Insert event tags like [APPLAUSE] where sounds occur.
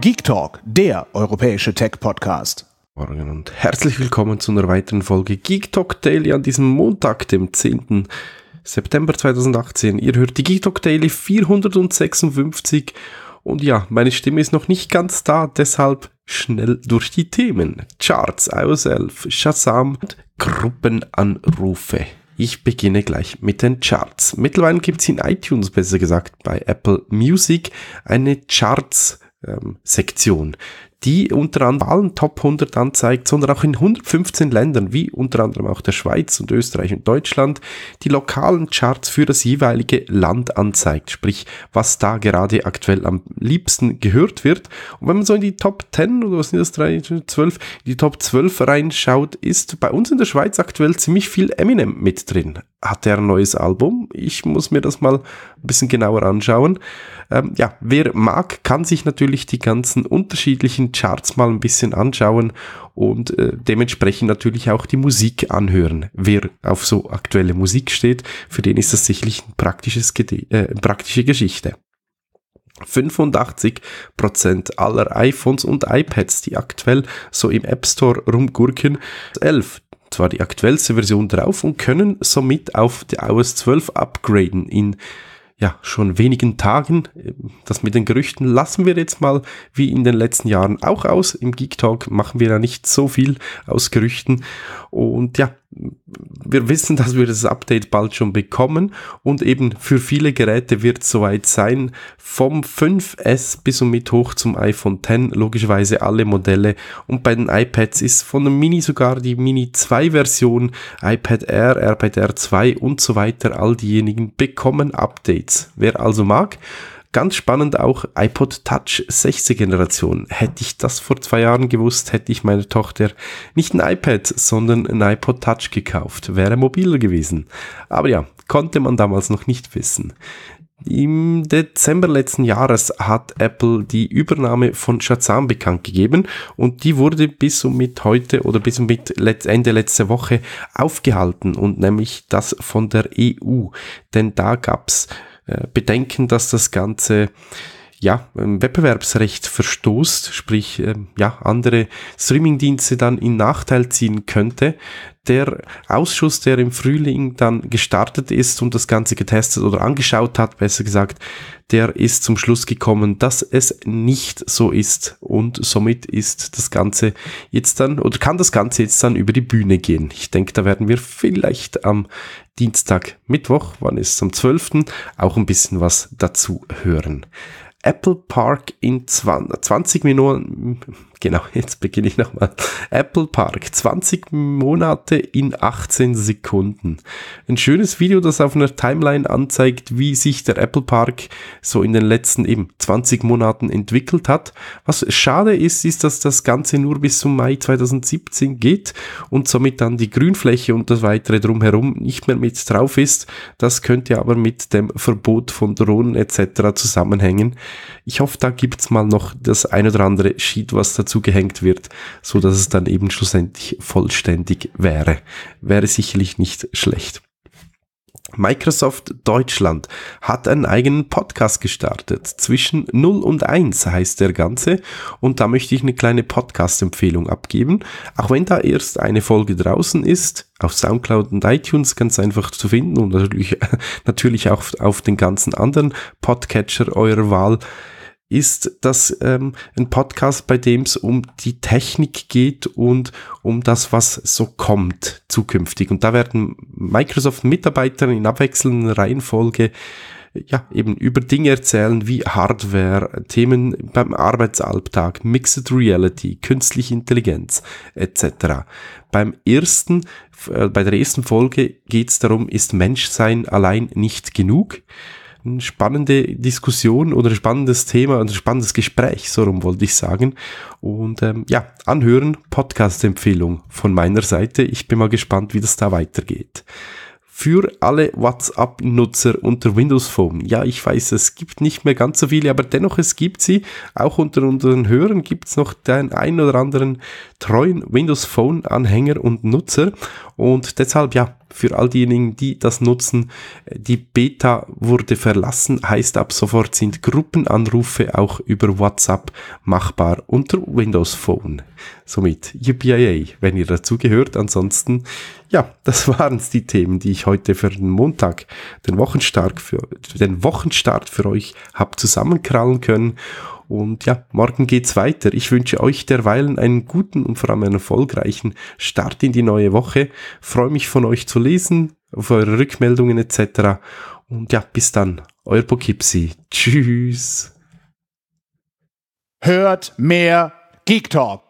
Geek Talk, der europäische Tech-Podcast. Morgen und herzlich willkommen zu einer weiteren Folge Geek Talk Daily an diesem Montag, dem 10. September 2018. Ihr hört die Geek Talk Daily 456 und ja, meine Stimme ist noch nicht ganz da, deshalb schnell durch die Themen. Charts, iOS 11, Shazam und Gruppenanrufe. Ich beginne gleich mit den Charts. Mittlerweile gibt es in iTunes, besser gesagt bei Apple Music, eine Charts- ähm, Sektion, die unter anderem allen Top 100 anzeigt, sondern auch in 115 Ländern, wie unter anderem auch der Schweiz und Österreich und Deutschland, die lokalen Charts für das jeweilige Land anzeigt, sprich, was da gerade aktuell am liebsten gehört wird. Und wenn man so in die Top 10 oder was sind das, 3, 12, die Top 12 reinschaut, ist bei uns in der Schweiz aktuell ziemlich viel Eminem mit drin hat er ein neues Album. Ich muss mir das mal ein bisschen genauer anschauen. Ähm, ja, wer mag, kann sich natürlich die ganzen unterschiedlichen Charts mal ein bisschen anschauen und äh, dementsprechend natürlich auch die Musik anhören. Wer auf so aktuelle Musik steht, für den ist das sicherlich ein praktisches äh, praktische Geschichte. 85% aller iPhones und iPads, die aktuell so im App Store rumgurken, 11 zwar die aktuellste Version drauf und können somit auf die iOS 12 upgraden in ja, schon wenigen Tagen. Das mit den Gerüchten lassen wir jetzt mal wie in den letzten Jahren auch aus. Im Geek Talk machen wir da nicht so viel aus Gerüchten. Und ja, wir wissen, dass wir das Update bald schon bekommen und eben für viele Geräte wird es soweit sein. Vom 5S bis und mit hoch zum iPhone X, logischerweise alle Modelle und bei den iPads ist von der Mini sogar die Mini 2 Version, iPad Air, iPad Air 2 und so weiter, all diejenigen bekommen Updates. Wer also mag, Ganz spannend auch iPod Touch 6. Generation. Hätte ich das vor zwei Jahren gewusst, hätte ich meiner Tochter nicht ein iPad, sondern ein iPod Touch gekauft. Wäre mobiler gewesen. Aber ja, konnte man damals noch nicht wissen. Im Dezember letzten Jahres hat Apple die Übernahme von Shazam bekannt gegeben und die wurde bis und mit heute oder bis und mit Ende letzte Woche aufgehalten und nämlich das von der EU. Denn da gab's äh, bedenken, dass das Ganze ja, ähm, Wettbewerbsrecht verstoßt, sprich ähm, ja, andere Streamingdienste dann in Nachteil ziehen könnte. Der Ausschuss, der im Frühling dann gestartet ist und das Ganze getestet oder angeschaut hat, besser gesagt, der ist zum Schluss gekommen, dass es nicht so ist und somit ist das Ganze jetzt dann oder kann das Ganze jetzt dann über die Bühne gehen. Ich denke, da werden wir vielleicht am Dienstag, Mittwoch, wann ist es am 12., auch ein bisschen was dazu hören. Apple Park in 20, Minuten, genau, jetzt beginne ich nochmal. Apple Park, 20 Monate in 18 Sekunden. Ein schönes Video, das auf einer Timeline anzeigt, wie sich der Apple Park so in den letzten eben 20 Monaten entwickelt hat. Was schade ist, ist, dass das Ganze nur bis zum Mai 2017 geht und somit dann die Grünfläche und das weitere drumherum nicht mehr mit drauf ist. Das könnte aber mit dem Verbot von Drohnen etc. zusammenhängen. Ich hoffe, da gibt es mal noch das ein oder andere Sheet, was da dazu gehängt wird, so dass es dann eben schlussendlich vollständig wäre. Wäre sicherlich nicht schlecht. Microsoft Deutschland hat einen eigenen Podcast gestartet. Zwischen 0 und 1 heißt der Ganze. Und da möchte ich eine kleine Podcast-Empfehlung abgeben. Auch wenn da erst eine Folge draußen ist, auf Soundcloud und iTunes ganz einfach zu finden und natürlich, [LAUGHS] natürlich auch auf den ganzen anderen Podcatcher eurer Wahl ist das ähm, ein Podcast, bei dem es um die Technik geht und um das, was so kommt zukünftig. Und da werden Microsoft-Mitarbeiter in abwechselnder Reihenfolge ja, eben über Dinge erzählen wie Hardware, Themen beim Arbeitsalltag, Mixed Reality, künstliche Intelligenz etc. Beim ersten, äh, bei der ersten Folge geht es darum, ist Menschsein allein nicht genug? eine spannende Diskussion oder ein spannendes Thema ein spannendes Gespräch, so rum wollte ich sagen. Und ähm, ja, anhören, Podcast-Empfehlung von meiner Seite. Ich bin mal gespannt, wie das da weitergeht für alle WhatsApp-Nutzer unter Windows Phone. Ja, ich weiß, es gibt nicht mehr ganz so viele, aber dennoch, es gibt sie. Auch unter unseren Hörern gibt es noch den einen oder anderen treuen Windows Phone-Anhänger und Nutzer. Und deshalb, ja, für all diejenigen, die das nutzen. Die Beta wurde verlassen, heißt ab sofort sind Gruppenanrufe auch über WhatsApp machbar unter Windows Phone. Somit UPIA, wenn ihr dazu gehört. Ansonsten, ja, das [LAUGHS] waren es die Themen, die ich heute für den Montag, den Wochenstart für, den Wochenstart für euch habe zusammenkrallen können. Und ja, morgen geht's weiter. Ich wünsche euch derweilen einen guten und vor allem einen erfolgreichen Start in die neue Woche. Freue mich von euch zu lesen, auf eure Rückmeldungen etc. Und ja, bis dann. Euer Poughkeepsie. Tschüss. Hört mehr Geek Talk.